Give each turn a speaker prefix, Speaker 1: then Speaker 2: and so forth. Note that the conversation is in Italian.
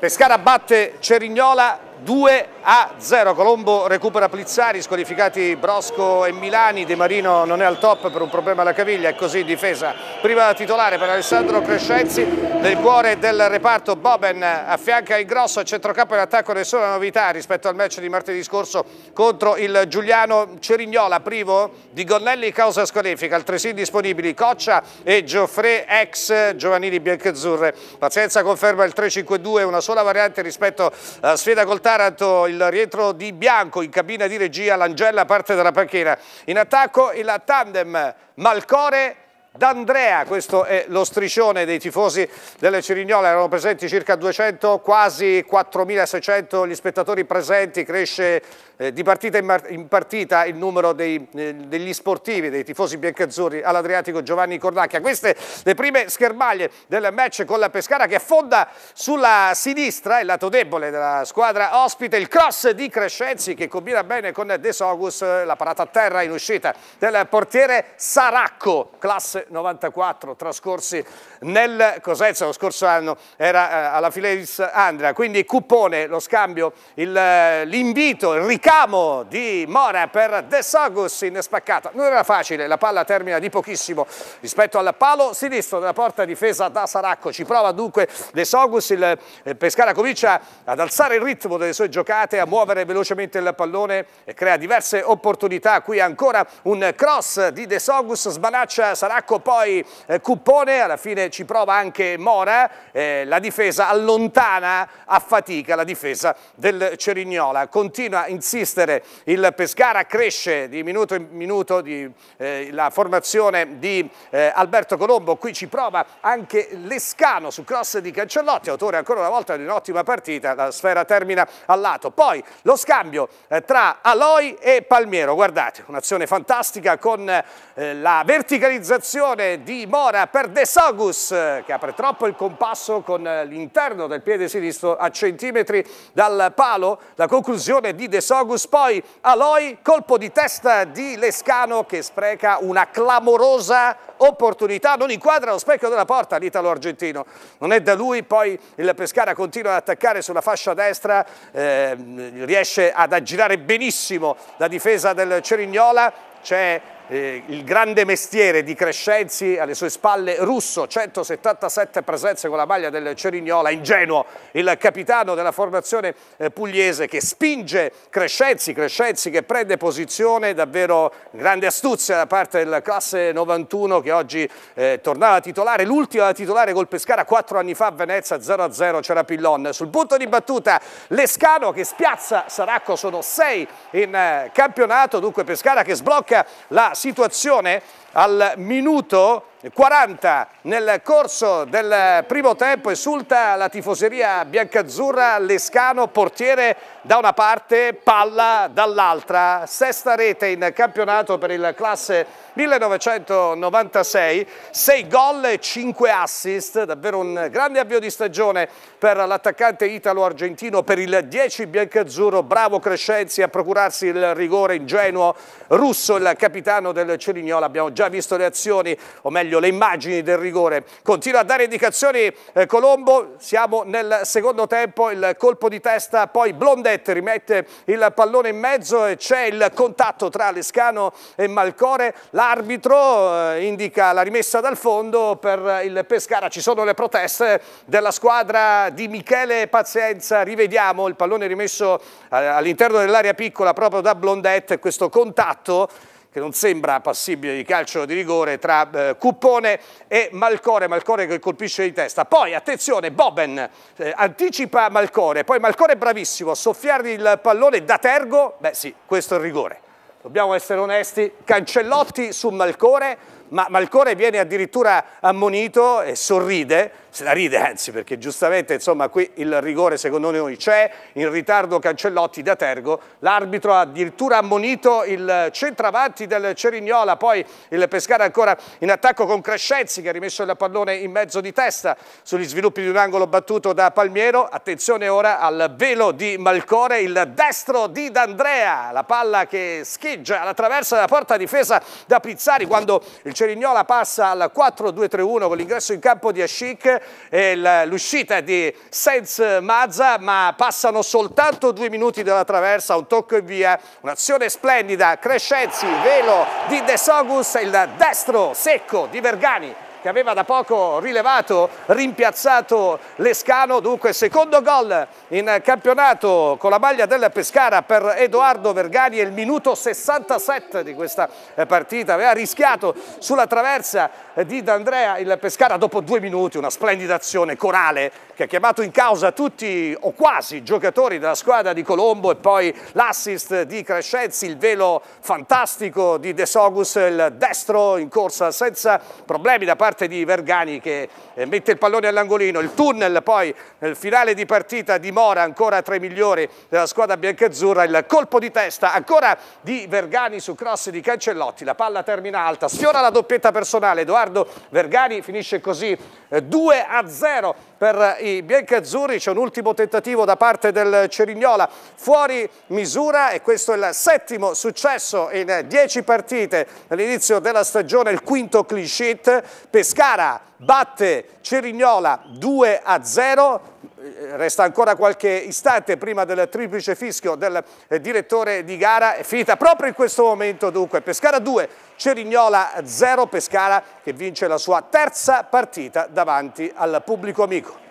Speaker 1: Pescara batte Cerignola 2 a 0, Colombo recupera Plizzari, squalificati Brosco e Milani, De Marino non è al top per un problema alla caviglia e così difesa prima da titolare per Alessandro Crescenzi, nel cuore del reparto Boben affianca il grosso a centrocampo in attacco nessuna novità rispetto al match di martedì scorso contro il Giuliano Cerignola, privo di Gonnelli causa squalifica, altresì disponibili Coccia e Gioffre ex giovanili Biancazzurre, pazienza conferma il 3-5-2, una sola variante rispetto alla sfida col Tavolo Taranto, il rientro di Bianco in cabina di regia, l'Angella parte dalla panchina. In attacco il tandem Malcore D'Andrea, questo è lo striscione dei tifosi delle Cirignola, erano presenti circa 200, quasi 4.600 gli spettatori presenti, cresce eh, di partita in, in, partita il numero dei, eh, degli sportivi, dei tifosi biancazzurri all'Adriatico Giovanni Cornacchia. Queste le prime schermaglie del match con la Pescara che affonda sulla sinistra, il lato debole della squadra ospite, il cross di Crescenzi che combina bene con De Sogus, eh, la parata a terra in uscita del portiere Saracco, classe 94 trascorsi nel Cosenza, lo scorso anno era eh, alla Fileris Andrea, quindi cupone, lo scambio, eh, l'invito, il, il, ricamo di Mora per De Sagus in spaccata, non era facile, la palla termina di pochissimo rispetto al palo sinistro della porta difesa da Saracco, ci prova dunque De Sogus, il eh, Pescara comincia ad alzare il ritmo delle sue giocate, a muovere velocemente il pallone e crea diverse opportunità, qui ancora un cross di De Sogus, sbanaccia Saracco attacco poi eh, Cuppone, alla fine ci prova anche Mora, eh, la difesa allontana a fatica la difesa del Cerignola, continua a insistere il Pescara, cresce di minuto in minuto di, eh, la formazione di eh, Alberto Colombo, qui ci prova anche Lescano su cross di Cancellotti, autore ancora una volta di un'ottima partita, la sfera termina al lato, poi lo scambio eh, tra Aloi e Palmiero, guardate un'azione fantastica con eh, la verticalizzazione azione di Mora per De Sogus che apre troppo il compasso con l'interno del piede sinistro a centimetri dal palo. La conclusione di De Sogus poi Aloy, colpo di testa di Lescano che spreca una clamorosa opportunità, non inquadra lo specchio della porta l'italo-argentino. Non è da lui, poi il Pescara continua ad attaccare sulla fascia destra, eh, riesce ad aggirare benissimo la difesa del Cerignola, c'è eh, il grande mestiere di Crescenzi, alle sue spalle Russo, 177 presenze con la maglia del Cerignola, ingenuo il capitano della formazione eh, pugliese che spinge Crescenzi, Crescenzi che prende posizione, davvero grande astuzia da parte del classe 91 che oggi eh, tornava titolare, l'ultima da titolare col Pescara 4 anni fa a Venezia 0-0 c'era Pillon, sul punto di battuta Lescano che spiazza Saracco, sono 6 in eh, campionato, dunque Pescara che sblocca la situazione al minuto 40 nel corso del primo tempo esulta la tifoseria biancazzurra Lescano portiere da una parte palla dall'altra sesta rete in campionato per il classe 1996 6 gol e 5 assist davvero un grande avvio di stagione per l'attaccante italo-argentino per il 10 biancazzurro bravo Crescenzi a procurarsi il rigore ingenuo russo il capitano del Cerignola abbiamo già visto le azioni o meglio meglio le immagini del rigore. Continua a dare indicazioni eh, Colombo, siamo nel secondo tempo, il colpo di testa, poi Blondet rimette il pallone in mezzo e c'è il contatto tra Lescano e Malcore. L'arbitro eh, indica la rimessa dal fondo per il Pescara. Ci sono le proteste della squadra di Michele Pazienza. Rivediamo il pallone rimesso eh, all'interno dell'area piccola proprio da Blondet, questo contatto che non sembra passibile di calcio di rigore tra eh, Cuppone e Malcore, Malcore che colpisce di testa. Poi attenzione, Boben eh, anticipa Malcore, poi Malcore bravissimo a soffiargli il pallone da tergo, beh sì, questo è il rigore. Dobbiamo essere onesti, Cancellotti su Malcore, ma Malcore viene addirittura ammonito e sorride se la ride anzi perché giustamente insomma qui il rigore secondo noi c'è, in ritardo Cancellotti da Tergo, l'arbitro ha addirittura ammonito il centravanti del Cerignola, poi il Pescara ancora in attacco con Crescenzi che ha rimesso il pallone in mezzo di testa sugli sviluppi di un angolo battuto da Palmiero, attenzione ora al velo di Malcore, il destro di D'Andrea, la palla che schiggia alla traversa della porta difesa da Pizzari quando il Cerignola passa al 4-2-3-1 con l'ingresso in campo di Ashik l'uscita di Sainz Mazza, ma passano soltanto due minuti dalla traversa, un tocco e via, un'azione splendida, Crescenzi, velo di De Sogus, il destro secco di Vergani che aveva da poco rilevato, rimpiazzato Lescano, dunque secondo gol in campionato con la maglia del Pescara per Edoardo Vergani è il minuto 67 di questa eh, partita, aveva rischiato sulla traversa eh, di D'Andrea il Pescara dopo due minuti, una splendida azione corale che ha chiamato in causa tutti o quasi i giocatori della squadra di Colombo e poi l'assist di Crescenzi, il velo fantastico di De Sogus, il destro in corsa senza problemi da parte parte di Vergani che eh, mette il pallone all'angolino, il tunnel poi nel eh, finale di partita di Mora ancora tra i migliori della squadra biancazzurra, il colpo di testa ancora di Vergani su cross di Cancellotti, la palla termina alta, sfiora la doppietta personale, Edoardo Vergani finisce così 2 eh, a 0 per i biancazzurri, c'è un ultimo tentativo da parte del Cerignola fuori misura e questo è il settimo successo in 10 partite all'inizio della stagione, il quinto clean sheet, Pescara batte Cerignola 2 a 0, eh, resta ancora qualche istante prima del triplice fischio del eh, direttore di gara, è finita proprio in questo momento dunque Pescara 2, Cerignola 0, Pescara che vince la sua terza partita davanti al pubblico amico.